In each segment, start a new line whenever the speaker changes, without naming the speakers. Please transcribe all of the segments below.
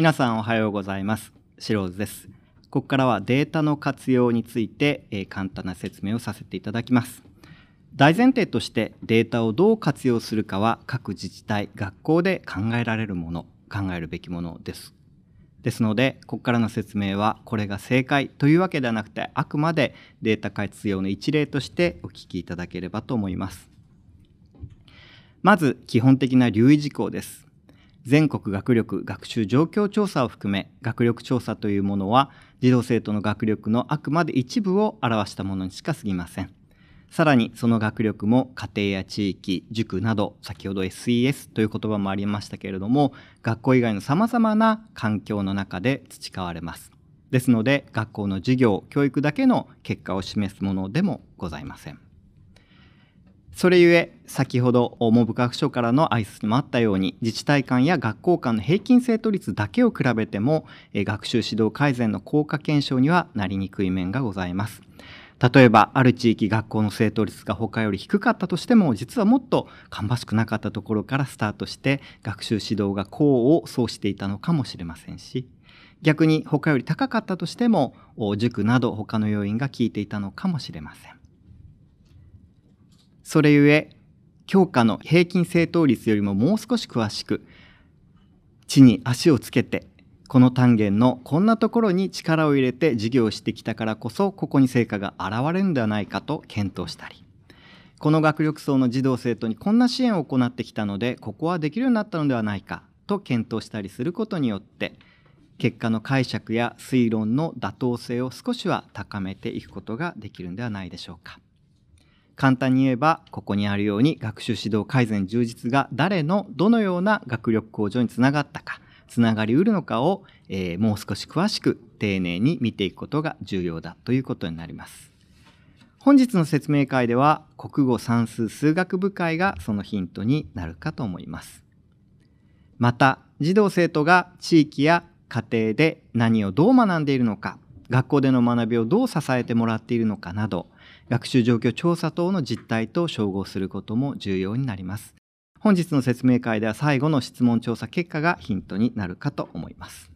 皆さんおはようございますシローズですここからはデータの活用について、えー、簡単な説明をさせていただきます大前提としてデータをどう活用するかは各自治体学校で考えられるもの考えるべきものですですのでここからの説明はこれが正解というわけではなくてあくまでデータ活用の一例としてお聞きいただければと思いますまず基本的な留意事項です全国学力学習状況調査を含め学力調査というものは児童生徒の学力のあくまで一部を表したものにしか過ぎませんさらにその学力も家庭や地域塾など先ほど SES という言葉もありましたけれども学校以外のさまざまな環境の中で培われますですので学校の授業教育だけの結果を示すものでもございませんそれゆえ先ほど文部科学省からの挨拶にもあったように自治体間や学校間の平均生徒率だけを比べても学習指導改善の効果検証にはなりにくい面がございます。例えばある地域学校の生徒率が他より低かったとしても実はもっと芳しくなかったところからスタートして学習指導が功を奏していたのかもしれませんし逆に他より高かったとしても塾など他の要因が効いていたのかもしれません。それゆえ教科の平均正答率よりももう少し詳しく地に足をつけてこの単元のこんなところに力を入れて授業をしてきたからこそここに成果が現れるんではないかと検討したりこの学力層の児童生徒にこんな支援を行ってきたのでここはできるようになったのではないかと検討したりすることによって結果の解釈や推論の妥当性を少しは高めていくことができるんではないでしょうか。簡単に言えばここにあるように学習指導改善充実が誰のどのような学力向上につながったかつながりうるのかを、えー、もう少し詳しく丁寧に見ていくことが重要だということになります。本日の説明会では国語算数数学部会がそのヒントになるかと思います。また児童生徒が地域や家庭で何をどう学んでいるのか学校での学びをどう支えてもらっているのかなど学習状況調査等の実態と照合することも重要になります。本日の説明会では最後の質問調査結果がヒントになるかと思います。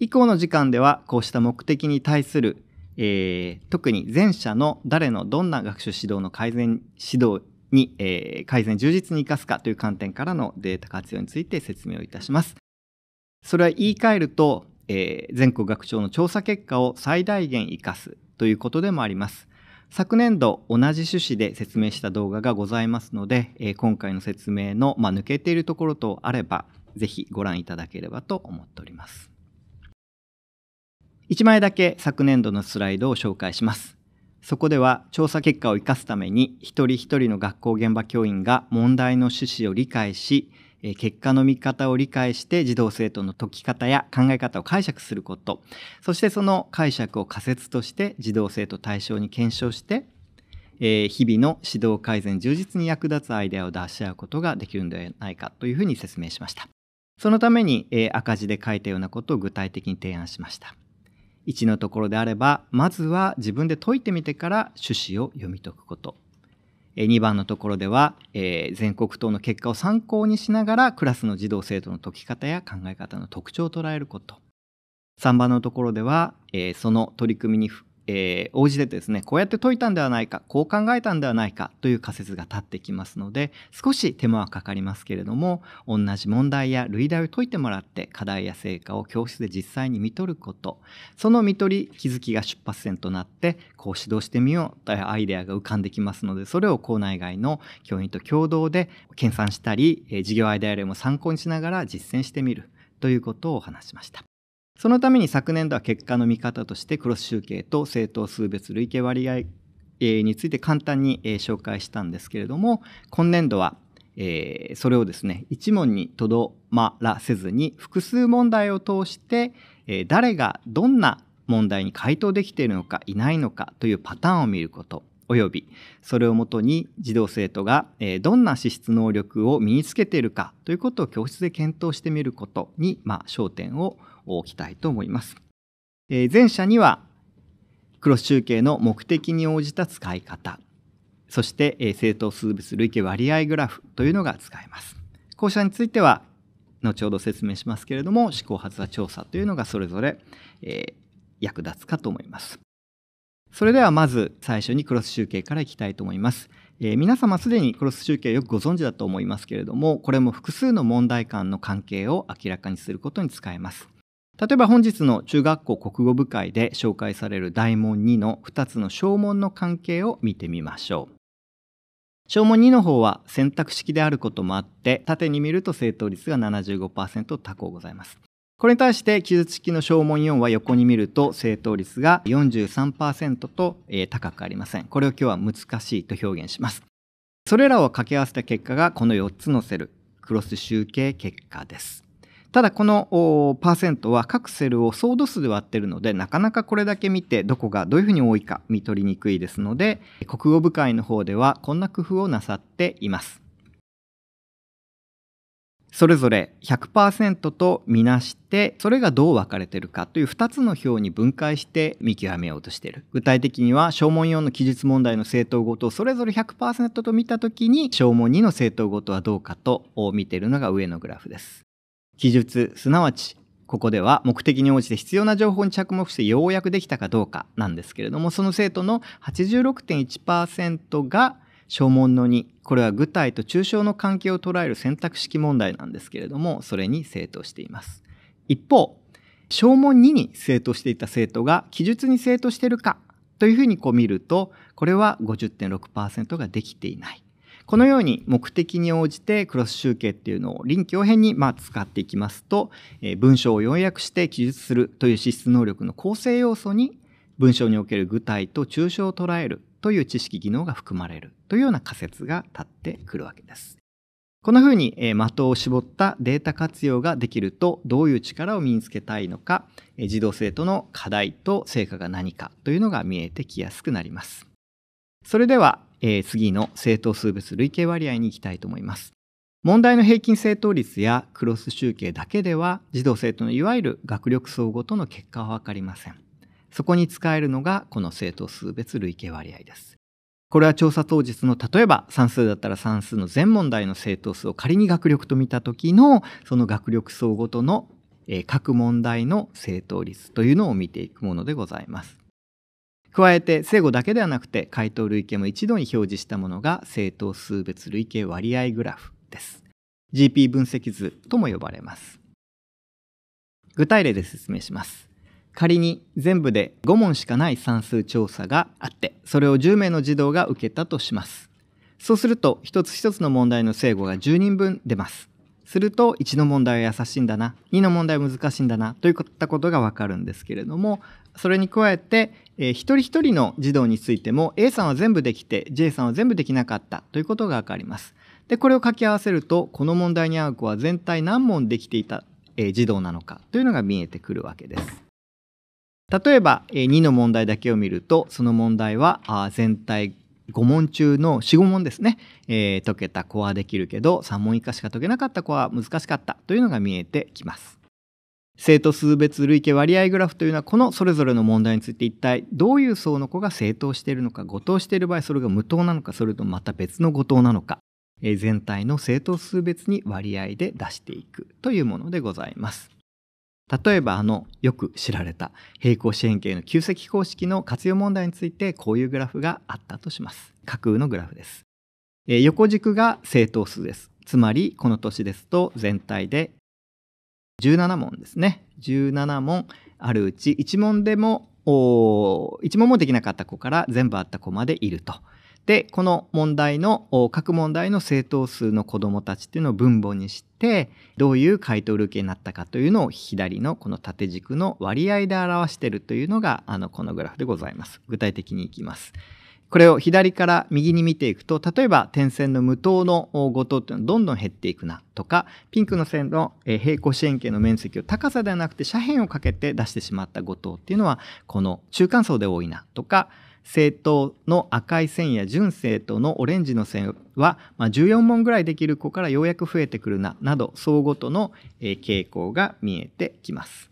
以降の時間ではこうした目的に対する、えー、特に前者の誰のどんな学習指導の改善指導に、えー、改善充実に生かすかという観点からのデータ活用について説明をいたします。それは言い換えると、えー、全国学長の調査結果を最大限生かすということでもあります。昨年度同じ趣旨で説明した動画がございますので、えー、今回の説明の、まあ、抜けているところとあればぜひご覧いただければと思っております1枚だけ昨年度のスライドを紹介しますそこでは調査結果を生かすために一人一人の学校現場教員が問題の趣旨を理解しえ結果の見方を理解して児童生徒の解き方や考え方を解釈することそしてその解釈を仮説として児童生徒対象に検証して、え日々の指導改善充実に役立つアイデアを出し合うことができるんではないかというふうに説明しましたそのために、え赤字で書いたようなことを具体的に提案しました1のところであればまずは自分で解いてみてから趣旨を読み解くこと2番のところでは、えー、全国等の結果を参考にしながらクラスの児童生徒の解き方や考え方の特徴を捉えること3番のところでは、えー、その取り組みにえー、応じてですねこうやって解いたんではないかこう考えたんではないかという仮説が立ってきますので少し手間はかかりますけれども同じ問題や類題を解いてもらって課題や成果を教室で実際に見とることその見取り気づきが出発点となってこう指導してみようというアイデアが浮かんできますのでそれを校内外の教員と共同で研鑽したり、えー、授業アイデア例も参考にしながら実践してみるということをお話しました。そのために昨年度は結果の見方としてクロス集計と政党数別累計割合について簡単に紹介したんですけれども今年度はそれをですね一問にとどまらせずに複数問題を通して、誰がどんな問題に回答できているのかいないのかというパターンを見ることおよびそれをもとに児童生徒が、どんな資質能力を身につけているかということを教室で検討してみることに、まあ、焦点をおきたいと思います。え前者にはクロス集計の目的に応じた使い方そして、え正当数別累計割合グラフというのが使えます。後者については後ほど説明しますけれども思考発作調査というのがそれぞれ、え役立つかと思います。それではまず最初にクロス集計からいきたいと思います。えー、皆様すでにクロス集計よくご存知だと思いますけれどもこれも複数の問題間の関係を明らかにすることに使えます。例えば本日の中学校国語部会で紹介される大問2の2つの小問の関係を見てみましょう。小問2の方は選択式であることもあって縦に見ると正答率が75%多項ございます。これに対して記述式の小問4は横に見ると正答率が43%と、ー、高くありません。これを今日は難しいと表現します。それらを掛け合わせた結果がこの4つのセルクロス集計結果です。ただこのパーセントは各セルを総度数で割ってるのでなかなかこれだけ見てどこがどういうふうに多いか見取りにくいですので国語部会の方ではこんな工夫をなさっています。それぞれ100%とみなしてそれがどう分かれてるかという2つの表に分解して見極めようとしている具体的には小問4の記述問題の正答語とそれぞれ100%と見た時に小問2の正答語とはどうかと見ているのが上のグラフです記述すなわちここでは目的に応じて必要な情報に着目して要約できたかどうかなんですけれどもその生徒の86.1%が小問の2これは具体と抽象の関係を捉える選択式問題なんですけれどもそれに正当しています一方小問2に正当していた生徒が記述に正当しているかというふうにこう見るとこれは50.6%ができていないこのように目的に応じてクロス集計っていうのを臨機応変にま使っていきますと、えー、文章を要約して記述するという資質能力の構成要素に文章における具体と抽象を捉えるという知識技能が含まれるというような仮説が立ってくるわけです。このふうに的を絞ったデータ活用ができるとどういう力を身につけたいのか児童生徒の課題と成果が何かというのが見えてきやすくなります。それではえー、次の正当数別累計割合に行きたいと思います。問題の平均正答率やクロス集計だけでは児童生徒のいわゆる学力総合との結果は分かりません。そこに使えるのがこの正答数別累計割合です。これは調査当日の例えば算数だったら算数の全問題の正答数を仮に学力と見た時のその学力総合との各問題の正答率というのを見ていくものでございます。加えて正誤だけではなくて回答類型も一度に表示したものが正答数別類型割合グラフです。GP 分析図とも呼ばれます。具体例で説明します。仮に全部で5問しかない算数調査があってそれを10名の児童が受けたとします。そうすると一つ一つの問題の正誤が10人分出ます。すると1の問題は優しいんだな2の問題は難しいんだなといったことが分かるんですけれどもそれに加えて、えー、一人一人の児童についても A さんは全部できて J さんは全部できなかったということが分かります。でこれを掛け合わせるとこの問題に合う子は全体何問できていた、えー、児童なのかというのが見えてくるわけです。例えば2の問題だけを見るとその問題は全体5問中の45問ですね、えー、解けた子はできるけど3問以下しか解けなかった子は難しかったというのが見えてきます。生徒数別累計割合グラフというのはこのそれぞれの問題について一体どういう層の子が正答しているのか誤答している場合それが無答なのかそれともまた別の誤答なのか、えー、全体の正徒数別に割合で出していくというものでございます。例えばあのよく知られた平行四辺形の旧積公式の活用問題についてこういうグラフがあったとします。架空のグラフです。えー、横軸が正答数です。つまりこの年ですと全体で17問ですね。17問あるうち1問でも1問もできなかった子から全部あった子までいると。でこの問題の各問題の正答数の子どもたちっていうのを分母にしてどういう回答量型になったかというのを左のこの縦軸の割合で表してるというのがあのこのグラフでございます。具体的にいきます。これを左から右に見ていくと例えば点線の無糖の誤答っていうのはどんどん減っていくなとかピンクの線の平行四辺形の面積を高さではなくて斜辺をかけて出してしまった誤答っていうのはこの中間層で多いなとか政党の赤い線や純政党のオレンジの線は、まあ、14問ぐらいできる子からようやく増えてくるななど総ごとの傾向が見えてきます。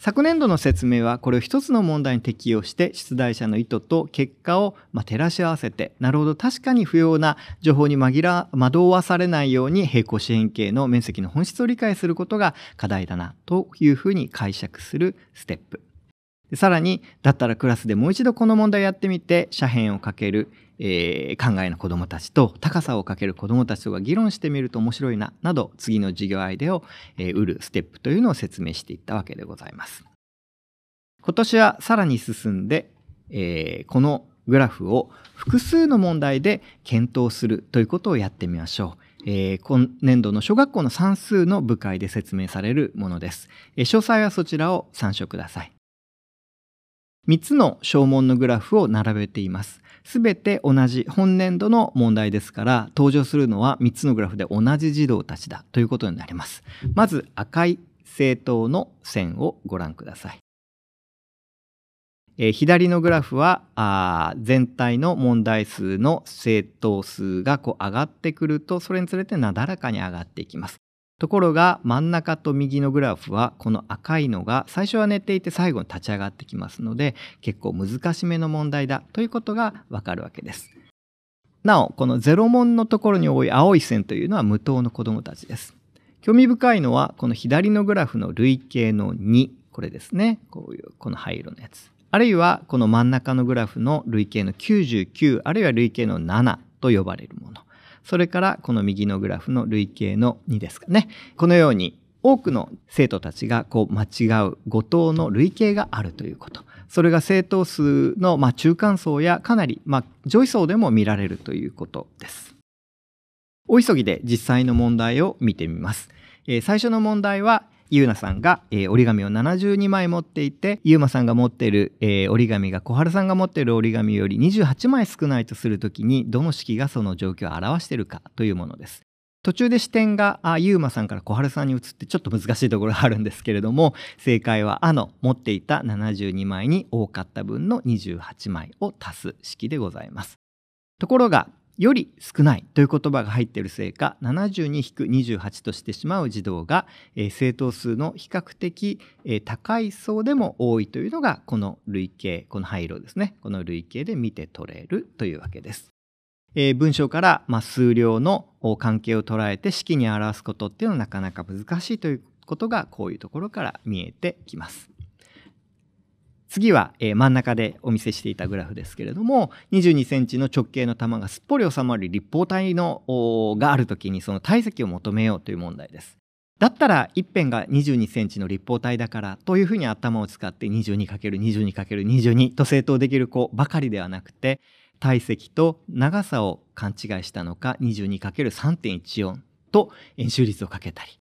昨年度の説明はこれを一つの問題に適用して出題者の意図と結果をま照らし合わせてなるほど確かに不要な情報に紛ら惑わされないように平行四辺形の面積の本質を理解することが課題だなというふうに解釈するステップ。でさらにだったらクラスでもう一度この問題やってみて斜辺をかける、えー、考えの子どもたちと高さをかける子どもたちとが議論してみると面白いななど次の授業アイデアを、えー、るステップというのを説明していったわけでございます。今年はさらに進んで、えー、このグラフを複数の問題で検討するということをやってみましょう。えー、今年度の小学校の算数の部会で説明されるものです、えー、詳細はそちらを参照ください3つの小問のグラフを並べています。すべて同じ本年度の問題ですから登場するのは3つのグラフで同じ児童たちだということになります。まず赤い政党の線をご覧ください。えー、左のグラフはあ全体の問題数の政党数がこう上がってくるとそれにつれてなだらかに上がっていきます。ところが真ん中と右のグラフはこの赤いのが最初は寝ていて最後に立ち上がってきますので結構難しめの問題だということがわかるわけです。なおこの0問のところに多い青い線というのは無糖の子どもたちです。興味深いのはこの左のグラフの累計の2これですねこういうこの灰色のやつあるいはこの真ん中のグラフの累計の99あるいは累計の7と呼ばれるものそれからこの右のグラフの累計の2ですかね。このように多くの生徒たちがこう間違う誤答の累計があるということ。それが正答数のまあ中間層やかなりまあ上位層でも見られるということです。お急ぎで実際の問題を見てみます。えー、最初の問題はゆうなさんが、えー、折り紙を72枚持っていてゆうまさんが持ってる、えー、折り紙が小春さんが持ってる折り紙より28枚少ないとするときにどの式がその状況を表しているかというものです。途中で視点がゆうまさんから小春さんに移ってちょっと難しいところがあるんですけれども正解はあの持っていた72枚に多かった分の28枚を足す式でございます。ところがより少ないという言葉が入っているせいか72-28としてしまう児童が、えー、正答数の比較的、えー、高い層でも多いというのがこの類型この灰色ですねこの類型で見て取れるというわけです。えー、文章から、まあ、数量の関係を捉えて式に表すことっていうのはなかなか難しいということがこういうところから見えてきます。次は、えー、真ん中でお見せしていたグラフですけれども22センチの直径の球がすっぽり収まる立方体のがある時にその体積を求めようという問題です。だったら一辺が22センチの立方体だからというふうに頭を使って 22×22×22 と正当できる子ばかりではなくて体積と長さを勘違いしたのか 22×3.14 と円周率をかけたり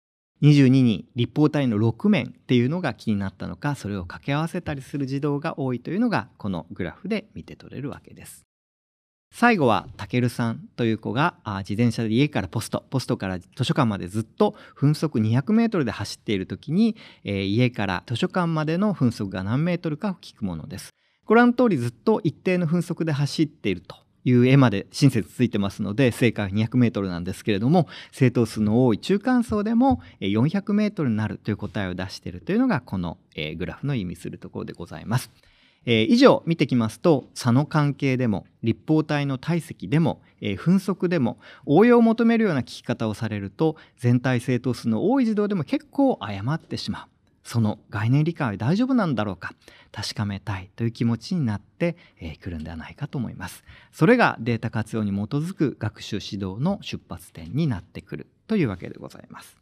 22に立方体の6面っていうのが気になったのかそれを掛け合わせたりする児童が多いというのがこのグラフで見て取れるわけです。最後はたけるさんという子が自転車で家からポストポストから図書館までずっと分速 200m で走っている時に、えー、家から図書館までの分速が何メートルかを聞くものです。ご覧の通りずっと一定の分速で走っているという絵まで親切ついてますので正解は2 0 0ルなんですけれども正答数の多い中間層でも4 0 0ルになるという答えを出しているというのがこのグラフの意味するところでございます。えー、以上見てきますと差の関係でも立方体の体積でも、えー、分速でも応用を求めるような聞き方をされると全体正答数の多い自動でも結構誤ってしまう。その概念理解は大丈夫なんだろうか確かめたいという気持ちになってくるんではないかと思いますそれがデータ活用に基づく学習指導の出発点になってくるというわけでございます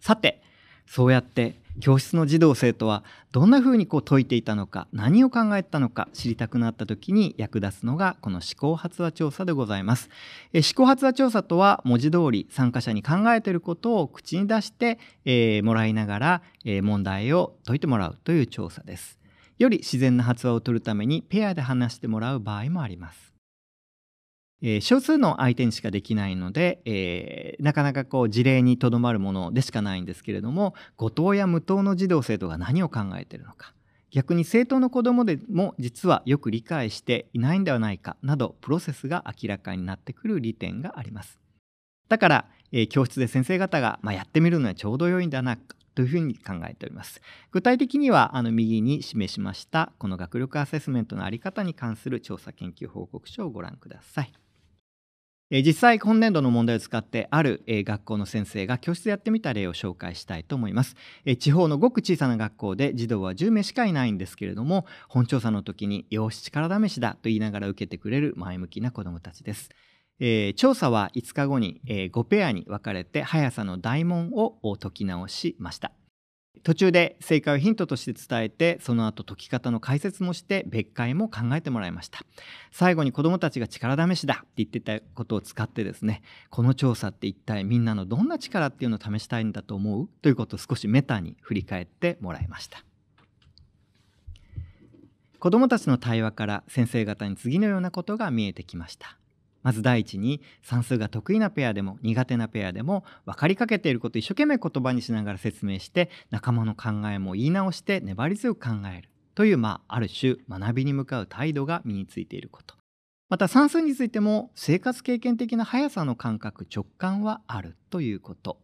さてそうやって教室の児童生徒はどんなふうにこう解いていたのか何を考えたのか知りたくなった時に役立つのがこの思考発話調査でございます。思考発話調査とは文字通り参加者に考えていることを口に出して、もらいながら、問題を解いてもらうという調査です。より自然な発話をとるためにペアで話してもらう場合もあります。えー、少数の相手にしかできないので、えー、なかなかこう事例にとどまるものでしかないんですけれども後藤や無党の児童生徒が何を考えているのか逆に政党の子どもでも実はよく理解していないんではないかなどプロセスが明らかになってくる利点があります。だから、えー、教室で先生方が、まあ、やってみるのはちょうど良いんだなというふうに考えております。具体的にはあの右に示しましたこの学力アセスメントの在り方に関する調査研究報告書をご覧ください。実際今年度の問題を使ってある、学校の先生が教室でやってみた例を紹介したいと思います、地方のごく小さな学校で児童は10名しかいないんですけれども本調査の時に「よし力試しだ」と言いながら受けてくれる前向きな子どもたちです。えー、調査は5日後に、え5ペアに分かれて速さの大問を解き直しました。途中で正解をヒントとして伝えてその後解き方の解説もして別解も考えてもらいました最後に子どもたちが力試しだって言ってたことを使ってですねこの調査って一体みんなのどんな力っていうのを試したいんだと思うということを少しメタに振り返ってもらいました子どもたちの対話から先生方に次のようなことが見えてきましたまず第一に算数が得意なペアでも苦手なペアでも分かりかけていること一生懸命言葉にしながら説明して仲間の考えも言い直して粘り強く考えるという、まあ、ある種学びに向かう態度が身についていることまた算数についても生活経験的な速さの感覚直感はあるということ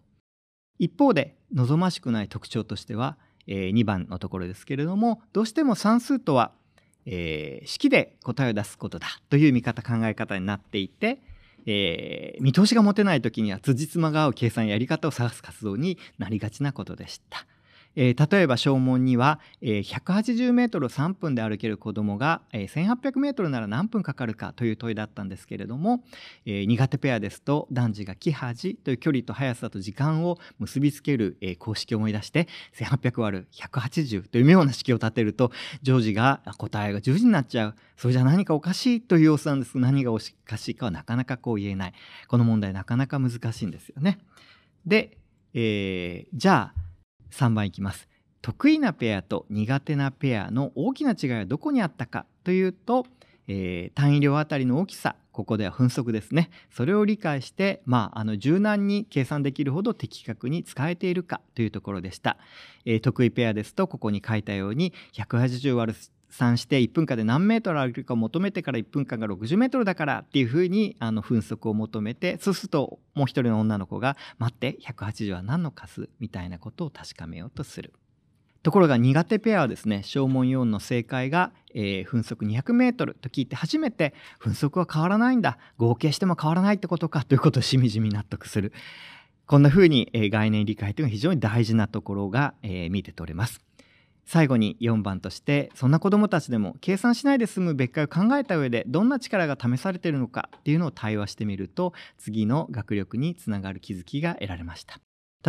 一方で望ましくない特徴としては、えー、2番のところですけれどもどうしても算数とはえー、式で答えを出すことだという見方考え方になっていて、えー、見通しが持てない時には辻褄が合う計算やり方を探す活動になりがちなことでした。えー、例えば正門には、えー、180メートルを3分で歩ける子どもが、えー、1800メートルなら何分かかるかという問いだったんですけれども、えー、苦手ペアですと男児が木端という距離と速さと時間を結びつける、えー、公式を思い出して1800割る180という妙な式を立てるとジョージが答えが10時になっちゃうそれじゃ何かおかしいという様子なんです何がおかしいかはなかなかこう言えないこの問題なかなか難しいんですよね。で、えー、じゃあ3番いきます得意なペアと苦手なペアの大きな違いはどこにあったかというと、えー、単位量あたりの大きさここでは分速ですねそれを理解して、まあ、あの柔軟に計算できるほど的確に使えているかというところでした、えー、得意ペアですとここに書いたように 180÷1 算して1分間で何メートル歩くかを求めてから1分間が60メートルだからっていうふうにあの分速を求めてそうするともう一人の女の子が「待って180は何の数?」みたいなことを確かめようとする。ところが苦手ペアはですね証文4の正解が、えー、分速2 0 0ルと聞いて初めて分速は変わらないんだ合計しても変わらないってことかということをしみじみ納得するこんな風に、えー、概念理解というのは非常に大事なところが、えー、見て取れます。最後に4番としてそんな子どもたちでも計算しないで済む別解を考えた上でどんな力が試されているのかっていうのを対話してみると次の学力につながる気づきが得られました。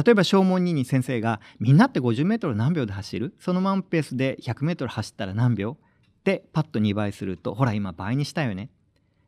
例えば正門2に先生が「みんなって 50m 何秒で走るそのままペースで 100m 走ったら何秒?」でパッと2倍すると「ほら今倍にしたよね」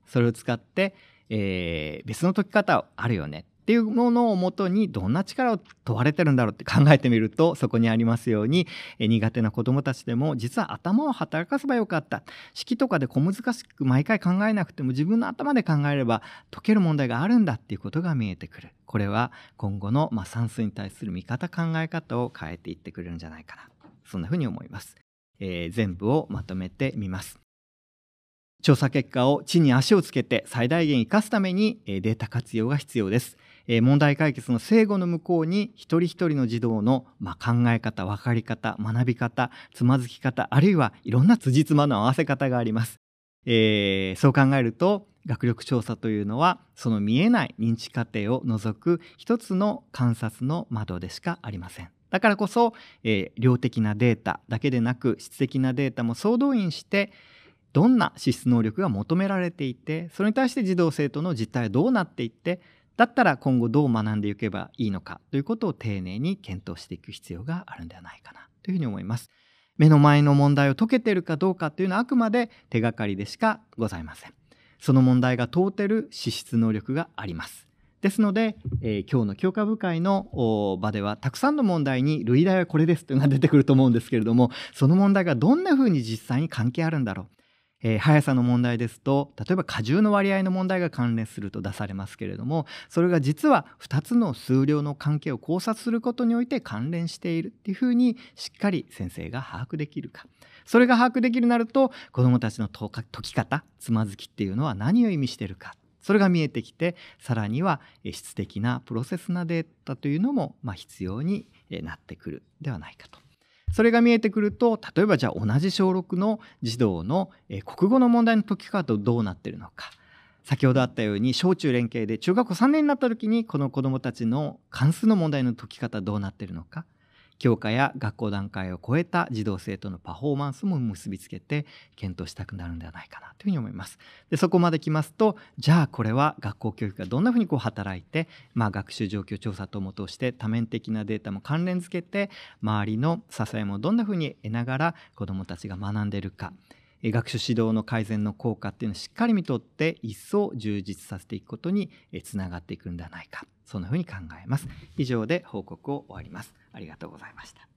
それを使って、えー、別の解き方あるよねっていうものをもとにどんな力を問われてるんだろうって考えてみるとそこにありますようにえ苦手な子どもたちでも実は頭を働かせばよかった式とかで小難しく毎回考えなくても自分の頭で考えれば解ける問題があるんだっていうことが見えてくるこれは今後の、まあ、算数に対する見方考え方を変えていってくれるんじゃないかなそんなふうに思います、えー、全部をまとめてみます調査結果を地に足をつけて最大限生かすためにデータ活用が必要です。え問題解決の正誤の向こうに一人一人の児童の、まあ、考え方分かり方学び方つまずき方あるいはいろんな辻褄の合わせ方があります。えー、そう考えると学力調査というのはその見えない認知過程を除く一つの観察の窓でしかありません。だからこそ、えー、量的なデータだけでなく質的なデータも総動員してどんな資質能力が求められていてそれに対して児童生徒の実態はどうなっていってだったら今後どう学んでいけばいいのかということを丁寧に検討していく必要があるんではないかなというふうに思います。目の前の問題を解けてるかどうかというのはあくまで手がかりでしかございません。その問題が問うてる資質能力があります。ですので、えー、今日の教科部会の場ではたくさんの問題に類題はこれですというのが出てくると思うんですけれどもその問題がどんなふうに実際に関係あるんだろうえー、速さの問題ですと例えば荷重の割合の問題が関連すると出されますけれどもそれが実は2つの数量の関係を考察することにおいて関連しているっていうふうにしっかり先生が把握できるかそれが把握できるようになると子どもたちの解き方つまずきっていうのは何を意味してるかそれが見えてきてさらには質的なプロセスなデータというのもまあ必要になってくるではないかとそれが見えてくると例えばじゃあ同じ小6の児童の、国語の問題の解き方どうなってるのか先ほどあったように小中連携で中学校3年になった時にこの子どもたちの関数の問題の解き方どうなってるのか教科や学校段階を超えた児童生徒のパフォーマンスも結びつけて検討したくなるんではないかなというふうに思います。でそこまで来ますとじゃあこれは学校教育がどんなふうにこう働いて、まあ、学習状況調査等も通して多面的なデータも関連づけて周りの支えもどんなふうに得ながら子どもたちが学んでいるか。学習指導の改善の効果っていうのをしっかり見とって一層充実させていくことにつながっていくんではないかそんなふうに考えます以上で報告を終わりますありがとうございました。